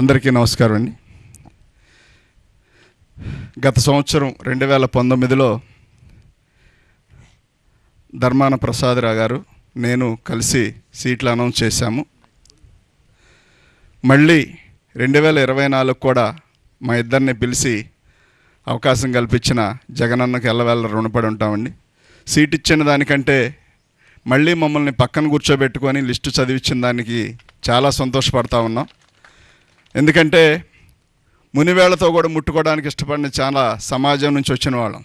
అందరికీ నమస్కారం అండి గత సంవత్సరం రెండు వేల పంతొమ్మిదిలో ధర్మాన ప్రసాదరావు గారు నేను కలిసి సీట్లు అనౌన్స్ చేశాము మళ్ళీ రెండు వేల ఇరవై నాలుగు కూడా మా ఇద్దరిని పిలిచి అవకాశం కల్పించిన జగనన్నకు ఎల్లవేళ రుణపడి ఉంటామండి సీట్ ఇచ్చిన దానికంటే మళ్ళీ మమ్మల్ని పక్కన కూర్చోబెట్టుకొని లిస్టు చదివించిన దానికి చాలా సంతోషపడతా ఉన్నాం ఎందుకంటే మునివేళ్లతో కూడా ముట్టుకోవడానికి ఇష్టపడిన చాలా సమాజం నుంచి వచ్చిన వాళ్ళం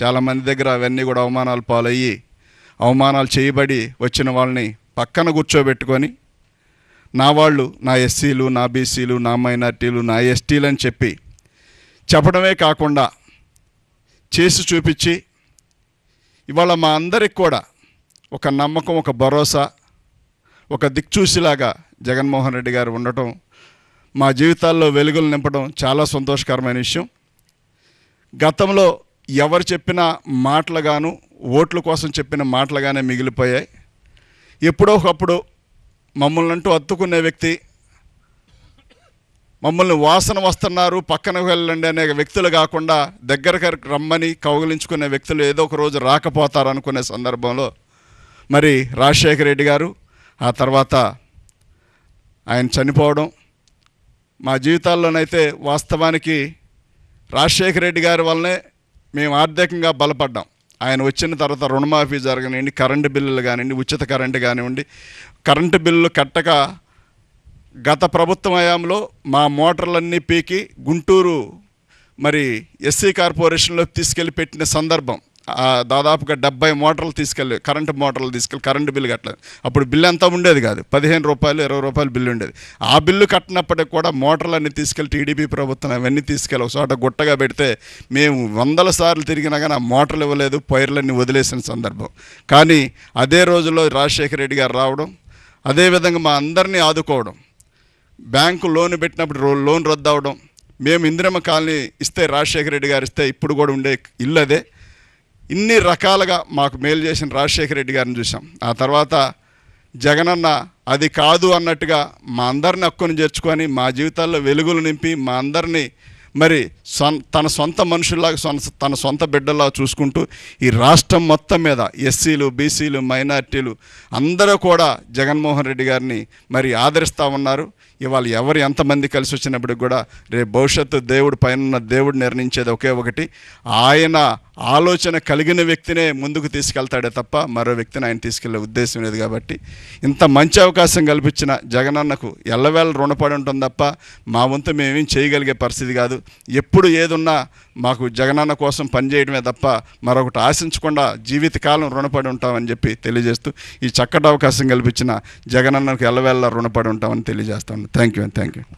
చాలామంది దగ్గర అవన్నీ కూడా అవమానాలు పాలయ్యి అవమానాలు చేయబడి వచ్చిన వాళ్ళని పక్కన కూర్చోబెట్టుకొని నా వాళ్ళు నా ఎస్సీలు నా బీసీలు నా మైనార్టీలు నా ఎస్టీలు అని చెప్పి చెప్పడమే కాకుండా చేసి చూపించి ఇవాళ మా అందరికి కూడా ఒక నమ్మకం ఒక భరోసా ఒక దిక్చూసిలాగా జగన్మోహన్ రెడ్డి గారు ఉండటం మా జీవితాల్లో వెలుగులు నింపడం చాలా సంతోషకరమైన విషయం గతంలో ఎవరు చెప్పిన మాటలుగాను ఓట్ల కోసం చెప్పిన మాటలుగానే మిగిలిపోయాయి ఎప్పుడో ఒకప్పుడు మమ్మల్ని అంటూ అత్తుకునే వ్యక్తి మమ్మల్ని వాసన వస్తున్నారు పక్కన వెళ్ళండి అనే వ్యక్తులు కాకుండా దగ్గరకు రమ్మని కౌగిలించుకునే వ్యక్తులు ఏదో ఒక రోజు రాకపోతారు అనుకునే సందర్భంలో మరి రాజశేఖర రెడ్డి గారు ఆ తర్వాత ఆయన చనిపోవడం మా జీవితాల్లోనైతే వాస్తవానికి రాజశేఖర రెడ్డి గారి వల్లనే మేము ఆర్థికంగా బలపడ్డాం ఆయన వచ్చిన తర్వాత రుణమాఫీ జరగనివ్వండి కరెంటు బిల్లులు కానివ్వండి ఉచిత కరెంటు కానివ్వండి కరెంటు బిల్లులు కట్టక గత ప్రభుత్వ హయాంలో మా మోటార్లన్నీ పీకి గుంటూరు మరి ఎస్సీ కార్పొరేషన్లో తీసుకెళ్ళి పెట్టిన సందర్భం దాదాపుగా డెబ్బై మోటార్లు తీసుకెళ్ళి కరెంటు మోటార్లు తీసుకెళ్ళి కరెంటు బిల్లు కట్టలేదు అప్పుడు బిల్లు ఎంత ఉండేది కాదు పదిహేను రూపాయలు ఇరవై రూపాయలు బిల్లు ఉండేది ఆ బిల్లు కట్టినప్పటికి కూడా అన్నీ తీసుకెళ్ళి టీడీపీ ప్రభుత్వం అవన్నీ తీసుకెళ్ళి చోట గుట్టగా పెడితే మేము వందల సార్లు తిరిగినా కానీ ఆ మోటార్లు ఇవ్వలేదు పైర్లన్నీ వదిలేసిన సందర్భం కానీ అదే రోజులో రాజశేఖర రెడ్డి గారు రావడం అదేవిధంగా మా అందరినీ ఆదుకోవడం బ్యాంకు లోన్ పెట్టినప్పుడు లోన్ రద్దు అవ్వడం మేము ఇందిరమ్మ కాలనీ ఇస్తే రాజశేఖర రెడ్డి గారు ఇస్తే ఇప్పుడు కూడా ఉండే ఇల్లు అదే ఇన్ని రకాలుగా మాకు మేలు చేసిన రాజశేఖర రెడ్డి గారిని చూసాం ఆ తర్వాత జగనన్న అది కాదు అన్నట్టుగా మా అందరిని అక్కుని చేర్చుకొని మా జీవితాల్లో వెలుగులు నింపి మా అందరినీ మరి తన సొంత మనుషుల్లాగా సొంత తన సొంత బిడ్డలా చూసుకుంటూ ఈ రాష్ట్రం మొత్తం మీద ఎస్సీలు బీసీలు మైనార్టీలు అందరూ కూడా జగన్మోహన్ రెడ్డి గారిని మరి ఆదరిస్తూ ఉన్నారు ఇవాళ ఎవరు ఎంతమంది కలిసి వచ్చినప్పుడు కూడా రేపు భవిష్యత్తు దేవుడు పైన దేవుడు నిర్ణయించేది ఒకే ఒకటి ఆయన ఆలోచన కలిగిన వ్యక్తినే ముందుకు తీసుకెళ్తాడే తప్ప మరో వ్యక్తిని ఆయన తీసుకెళ్లే ఉద్దేశం లేదు కాబట్టి ఇంత మంచి అవకాశం కల్పించిన జగనన్నకు ఎల్లవేళ రుణపడి ఉంటుంది తప్ప మా వంతు మేమేం చేయగలిగే పరిస్థితి కాదు ఎప్పుడు ఏదున్నా మాకు జగనన్న కోసం పనిచేయడమే తప్ప మరొకటి ఆశించకుండా జీవితకాలం రుణపడి ఉంటామని చెప్పి తెలియజేస్తూ ఈ చక్కటి అవకాశం కల్పించిన జగనన్నకు ఎల్లవేళ్ళ రుణపడి ఉంటామని తెలియజేస్తాను థ్యాంక్ యూ థ్యాంక్ యూ